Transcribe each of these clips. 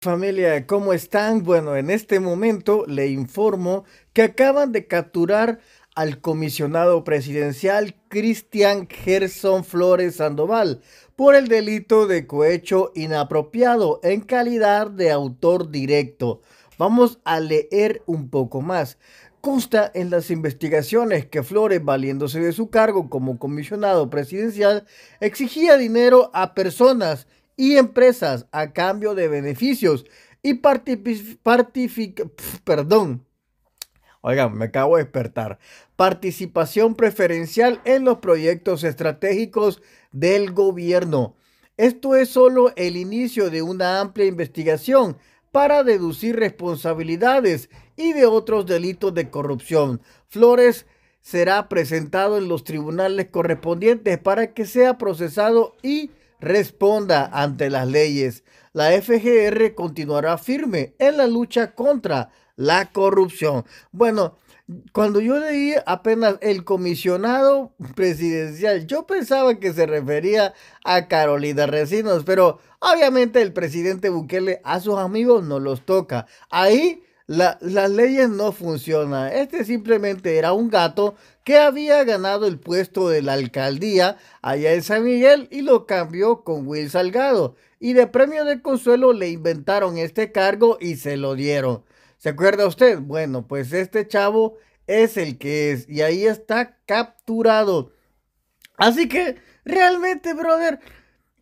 Familia, ¿cómo están? Bueno, en este momento le informo que acaban de capturar al comisionado presidencial Cristian Gerson Flores Sandoval por el delito de cohecho inapropiado en calidad de autor directo. Vamos a leer un poco más. Consta en las investigaciones que Flores, valiéndose de su cargo como comisionado presidencial, exigía dinero a personas y empresas a cambio de beneficios y perdón. me acabo de despertar. Participación preferencial en los proyectos estratégicos del gobierno. Esto es solo el inicio de una amplia investigación para deducir responsabilidades y de otros delitos de corrupción. Flores será presentado en los tribunales correspondientes para que sea procesado y responda ante las leyes, la FGR continuará firme en la lucha contra la corrupción. Bueno, cuando yo leí apenas el comisionado presidencial, yo pensaba que se refería a Carolina Recinos, pero obviamente el presidente Bukele a sus amigos no los toca. Ahí las leyes no funcionan. Este simplemente era un gato que había ganado el puesto de la alcaldía allá en San Miguel y lo cambió con Will Salgado. Y de premio de consuelo le inventaron este cargo y se lo dieron. ¿Se acuerda usted? Bueno, pues este chavo es el que es y ahí está capturado. Así que realmente, brother,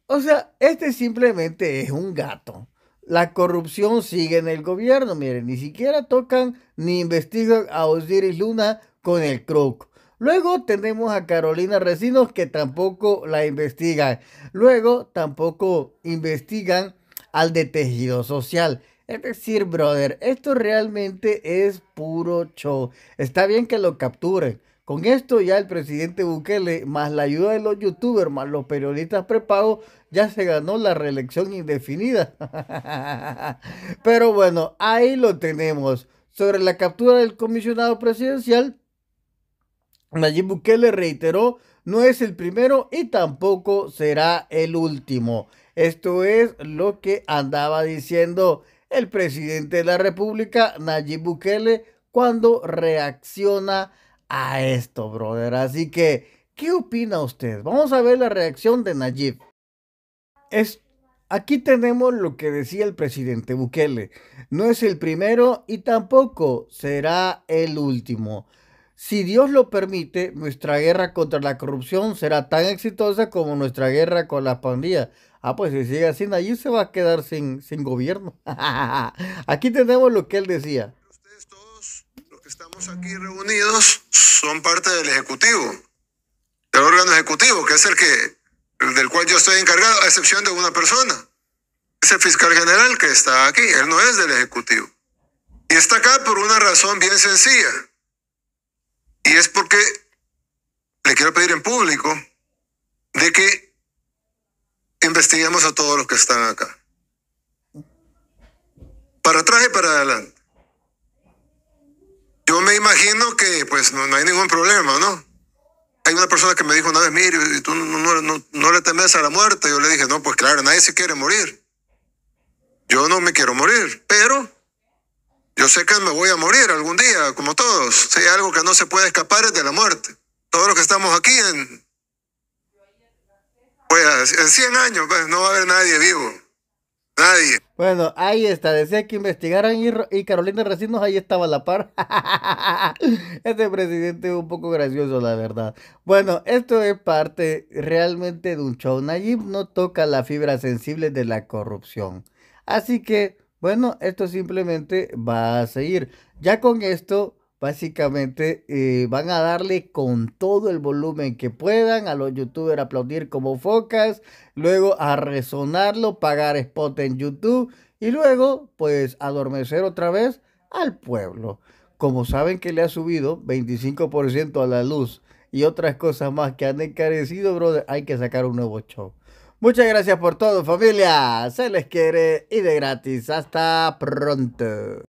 o sea, este simplemente es un gato la corrupción sigue en el gobierno. Miren, ni siquiera tocan ni investigan a Osiris Luna con el croc. Luego tenemos a Carolina Recinos que tampoco la investigan. Luego tampoco investigan al de tejido social. Es decir, brother, esto realmente es puro show. Está bien que lo capturen, con esto ya el presidente Bukele, más la ayuda de los youtubers, más los periodistas prepagos, ya se ganó la reelección indefinida. Pero bueno, ahí lo tenemos. Sobre la captura del comisionado presidencial, Nayib Bukele reiteró, no es el primero y tampoco será el último. Esto es lo que andaba diciendo el presidente de la República, Nayib Bukele, cuando reacciona a esto, brother. Así que, ¿qué opina usted? Vamos a ver la reacción de Nayib. Es, aquí tenemos lo que decía el presidente Bukele. No es el primero y tampoco será el último. Si Dios lo permite, nuestra guerra contra la corrupción será tan exitosa como nuestra guerra con las pandillas. Ah, pues si sigue así, Nayib se va a quedar sin, sin gobierno. Aquí tenemos lo que él decía estamos aquí reunidos son parte del Ejecutivo, del órgano Ejecutivo, que es el que, del cual yo estoy encargado, a excepción de una persona. Es el fiscal general que está aquí, él no es del Ejecutivo. Y está acá por una razón bien sencilla. Y es porque le quiero pedir en público de que investiguemos a todos los que están acá. Para atrás y para adelante. Yo me imagino que pues no, hay ningún problema, ¿no? Hay una persona que me dijo una vez, mire, tú no, le temes a la muerte. Yo le dije, no, pues claro, nadie se quiere morir. Yo no me quiero morir, pero yo sé que me voy a morir algún día, como todos. Si hay algo que no se puede escapar es de la muerte. Todos los que estamos aquí en, pues, en 100 años pues, no va a haber nadie vivo. Nadie. Bueno, ahí está, decía que investigaran y, Carolina Recinos ahí estaba la par. este presidente es un poco gracioso, la verdad. Bueno, esto es parte realmente de un show. Nayib no toca la fibra sensible de la corrupción. Así que, bueno, esto simplemente va a seguir. Ya con esto básicamente eh, van a darle con todo el volumen que puedan a los youtubers aplaudir como focas, luego a resonarlo, pagar spot en YouTube y luego pues adormecer otra vez al pueblo. Como saben que le ha subido 25% a la luz y otras cosas más que han encarecido, brother, hay que sacar un nuevo show. Muchas gracias por todo, familia. Se les quiere y de gratis. Hasta pronto.